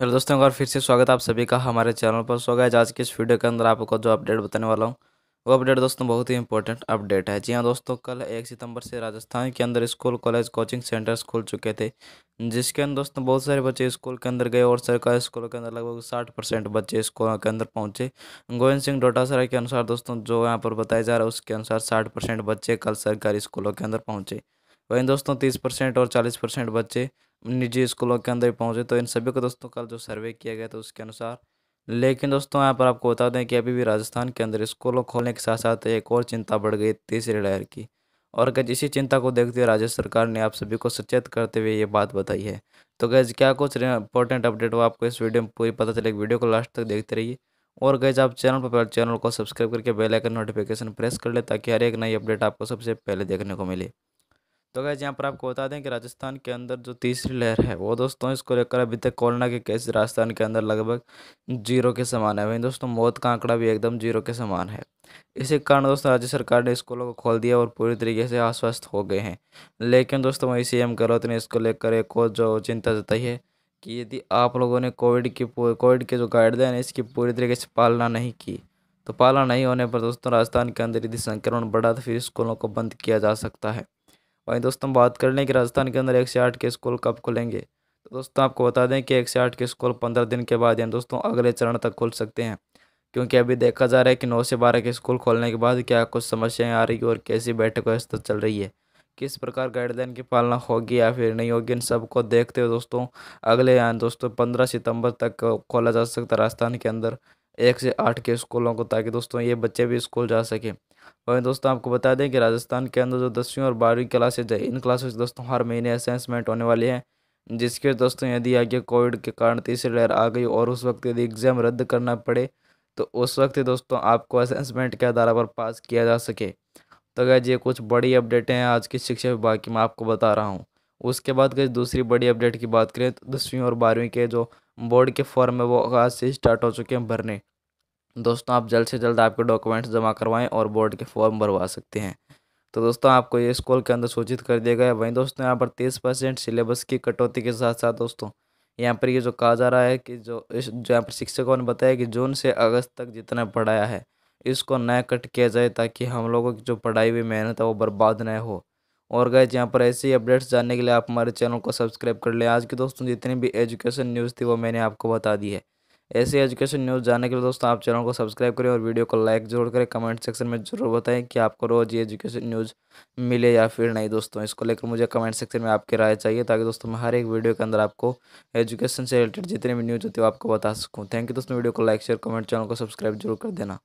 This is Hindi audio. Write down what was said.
हेलो दोस्तों एक बार फिर से स्वागत आप सभी का हमारे चैनल पर स्वागत आज के इस वीडियो के अंदर आपको जो अपडेट बताने वाला हूँ वो अपडेट दोस्तों बहुत ही इंपॉर्टेंट अपडेट है जी हाँ दोस्तों कल एक सितंबर से राजस्थान के अंदर स्कूल कॉलेज कोचिंग सेंटर्स खुल चुके थे जिसके अंदर दोस्तों बहुत सारे बच्चे स्कूल के अंदर गए और सरकारी स्कूलों के अंदर लगभग साठ परसेंट बच्चे स्कूलों के अंदर पहुंचे गोविंद सिंह डोटासरा के अनुसार दोस्तों जो यहाँ पर बताया जा रहा है उसके अनुसार साठ परसेंट बच्चे कल सरकारी स्कूलों के अंदर पहुँचे वहीं दोस्तों तीस परसेंट और चालीस परसेंट बच्चे निजी स्कूलों के अंदर ही पहुँचे तो इन सभी को दोस्तों कल जो सर्वे किया गया था उसके अनुसार लेकिन दोस्तों यहाँ पर आपको बता दें कि अभी भी राजस्थान के अंदर स्कूलों खोलने के साथ साथ एक और चिंता बढ़ गई तीसरी लहर की और गज इसी चिंता को देखते हुए राज्य सरकार ने आप सभी को सचेत करते हुए ये बात बताई है तो गैज क्या कुछ इंपॉर्टेंट अपडेट हो आपको इस वीडियो में पूरी पता चलेगी वीडियो को लास्ट तक देखते रहिए और गैज आप चैनल पर चैनल को सब्सक्राइब करके बेल आइकन नोटिफिकेशन प्रेस कर ले ताकि हर एक नई अपडेट आपको सबसे पहले देखने को मिले तो गैस यहाँ पर आपको बता दें कि राजस्थान के अंदर जो तीसरी लहर है वो दोस्तों इसको लेकर अभी तक कोरोना के केस राजस्थान के अंदर लगभग जीरो के समान है वहीं दोस्तों मौत का आंकड़ा भी एकदम जीरो के समान है इसी कारण दोस्तों राज्य सरकार ने स्कूलों को खोल दिया और पूरी तरीके से आश्वस्त हो गए हैं लेकिन दोस्तों वहीं सी एम गहलोत ने इसको लेकर एक और जो चिंता जताई है कि यदि आप लोगों ने कोविड की कोविड के जो गाइडलाइन है इसकी पूरी तरीके से पालना नहीं की तो पालना नहीं होने पर दोस्तों राजस्थान के अंदर यदि संक्रमण बढ़ा तो फिर स्कूलों को बंद किया जा सकता है वहीं दोस्तों बात कर लें कि राजस्थान के अंदर एक से आठ के स्कूल कब खुलेंगे तो दोस्तों आपको बता दें कि एक से आठ के स्कूल पंद्रह दिन के बाद यानी दोस्तों अगले चरण तक खुल सकते हैं क्योंकि अभी देखा जा रहा है कि नौ से बारह के स्कूल खोलने के बाद क्या कुछ समस्याएँ आ रही है और कैसी बैठक व्यवस्था चल रही है किस प्रकार गाइडलाइन की पालना होगी या फिर नहीं होगी इन सबको देखते हुए दोस्तों अगले दोस्तों पंद्रह सितंबर तक खोला जा सकता राजस्थान के अंदर एक से आठ के स्कूलों को ताकि दोस्तों ये बच्चे भी स्कूल जा सकें वहीं दोस्तों आपको बता दें कि राजस्थान के अंदर जो दसवीं और बारहवीं क्लासेज है इन क्लासेज दोस्तों हर महीने असेसमेंट होने वाली हैं जिसके दोस्तों यदि आगे कोविड के कारण तीसरी लहर आ गई और उस वक्त यदि एग्ज़ाम रद्द करना पड़े तो उस वक्त दोस्तों आपको असेसमेंट के आधार पर पास किया जा सके तो गैज ये कुछ बड़ी अपडेटें हैं आज की शिक्षा विभाग की मैं आपको बता रहा हूँ उसके बाद गई दूसरी बड़ी अपडेट की बात करें तो दसवीं और बारहवीं के जो बोर्ड के फॉर्म है वो आज से स्टार्ट हो चुके हैं भरने दोस्तों आप जल्द से जल्द आपके डॉक्यूमेंट्स जमा करवाएं और बोर्ड के फॉर्म भरवा सकते हैं तो दोस्तों आपको ये स्कूल के अंदर सूचित कर दिया गया है वहीं दोस्तों यहाँ पर तीस परसेंट सिलेबस की कटौती के साथ साथ दोस्तों यहाँ पर ये जो कहा जा रहा है कि जो जो यहाँ पर शिक्षकों ने बताया कि जून से अगस्त तक जितना पढ़ाया है इसको नया कट किया जाए ताकि हम लोगों की जो पढ़ाई हुई मेहनत है वो बर्बाद न हो और गए यहाँ पर ऐसे ही अपडेट्स जानने के लिए आप हमारे चैनल को सब्सक्राइब कर लें आज के दोस्तों जितनी भी एजुकेशन न्यूज़ थी वो मैंने आपको बता दी है ऐसे एजुकेशन न्यूज़ जानने के लिए दोस्तों आप चैनल को सब्सक्राइब करें और वीडियो को लाइक जरूर करें कमेंट सेक्शन में ज़रूर बताएं कि आपको रोज़ ये एजुकेशन न्यूज़ मिले या फिर नहीं दोस्तों इसको लेकर मुझे कमेंट सेक्शन में आपकी राय चाहिए ताकि दोस्तों मैं हर एक वीडियो के अंदर आपको एजुकेशन से रिलेटेड जितने भी न्यूज़ होती है आपको बता सकूँ थैंक यू दोस्तों वीडियो को लाइक शेयर कमेंट चैनल को सब्सक्राइब जरूर कर देना